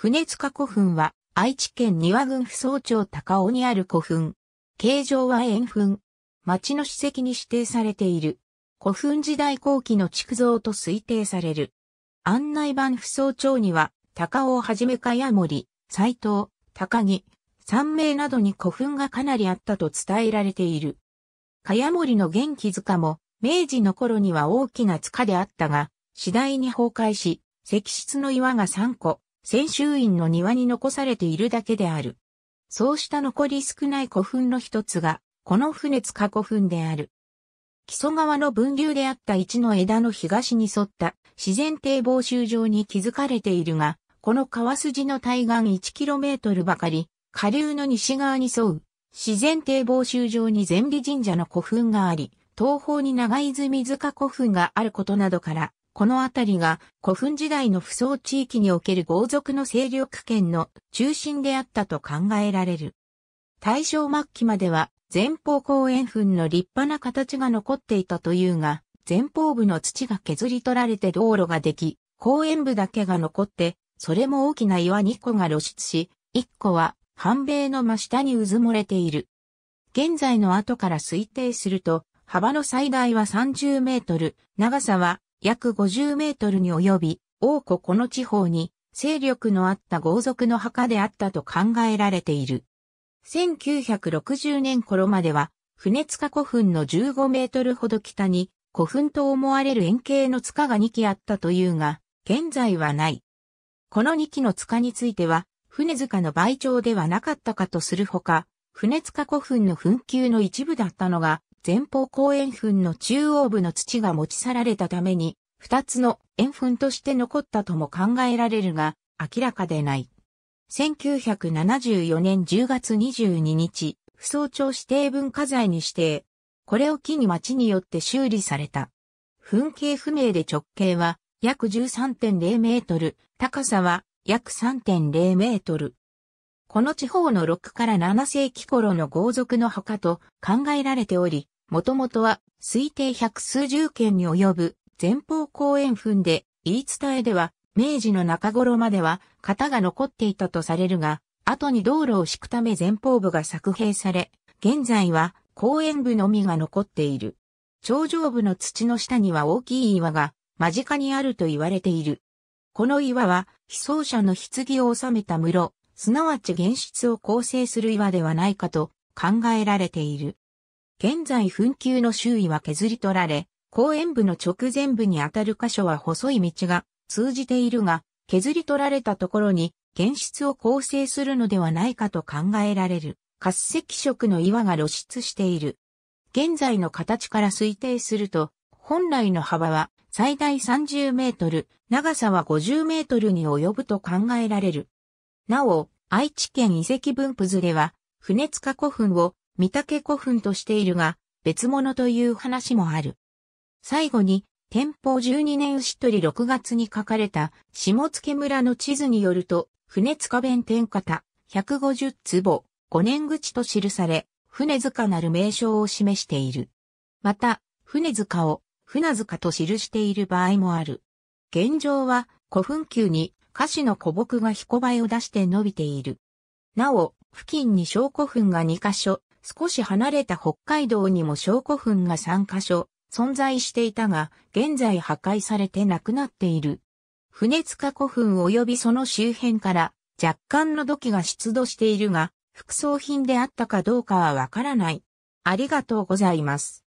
船塚古墳は、愛知県庭郡扶桑町高尾にある古墳。形状は円墳。町の史跡に指定されている。古墳時代後期の築造と推定される。案内版扶桑町には、高尾をはじめ茅森、斎藤、高木、三名などに古墳がかなりあったと伝えられている。茅森の元気塚も、明治の頃には大きな塚であったが、次第に崩壊し、石室の岩が3個、先週院の庭に残されているだけである。そうした残り少ない古墳の一つが、この船塚古墳である。木曽川の分流であった一の枝の東に沿った自然堤防周上に築かれているが、この川筋の対岸 1km ばかり、下流の西側に沿う自然堤防周上に善美神社の古墳があり、東方に長泉塚古墳があることなどから、この辺りが古墳時代の不相地域における豪族の勢力圏の中心であったと考えられる。大正末期までは前方後円墳の立派な形が残っていたというが、前方部の土が削り取られて道路ができ、後円部だけが残って、それも大きな岩2個が露出し、1個は半米の真下にうずもれている。現在の後から推定すると、幅の最大は30メートル、長さは約50メートルに及び、王庫この地方に勢力のあった豪族の墓であったと考えられている。1960年頃までは、船塚古墳の15メートルほど北に古墳と思われる円形の塚が2基あったというが、現在はない。この2基の塚については、船塚の倍長ではなかったかとするほか、船塚古墳の墳丘の一部だったのが、前方後円墳の中央部の土が持ち去られたために、二つの円墳として残ったとも考えられるが、明らかでない。1974年10月22日、不桑町指定文化財に指定。これを機に町によって修理された。墳景不明で直径は約13.0メートル、高さは約3.0メートル。この地方の6から7世紀頃の豪族の墓と考えられており、もともとは推定百数十件に及ぶ前方後円墳で、言い伝えでは、明治の中頃までは型が残っていたとされるが、後に道路を敷くため前方部が削閉され、現在は後円部のみが残っている。頂上部の土の下には大きい岩が間近にあると言われている。この岩は、被葬者の棺を収めた室、すなわち現室を構成する岩ではないかと考えられている。現在墳丘の周囲は削り取られ、公園部の直前部にあたる箇所は細い道が通じているが、削り取られたところに現室を構成するのではないかと考えられる、滑石色の岩が露出している。現在の形から推定すると、本来の幅は最大30メートル、長さは50メートルに及ぶと考えられる。なお、愛知県遺跡分布図では、船塚古墳を御岳古墳としているが、別物という話もある。最後に、天保12年牛取6月に書かれた、下付村の地図によると、船塚弁天方、150坪、5年口と記され、船塚なる名称を示している。また、船塚を、船塚と記している場合もある。現状は、古墳級に、歌詞の古木が彦灰を出して伸びている。なお、付近に小古墳が2箇所、少し離れた北海道にも小古墳が3カ所存在していたが、現在破壊されてなくなっている。船塚古墳及びその周辺から若干の土器が出土しているが、副葬品であったかどうかはわからない。ありがとうございます。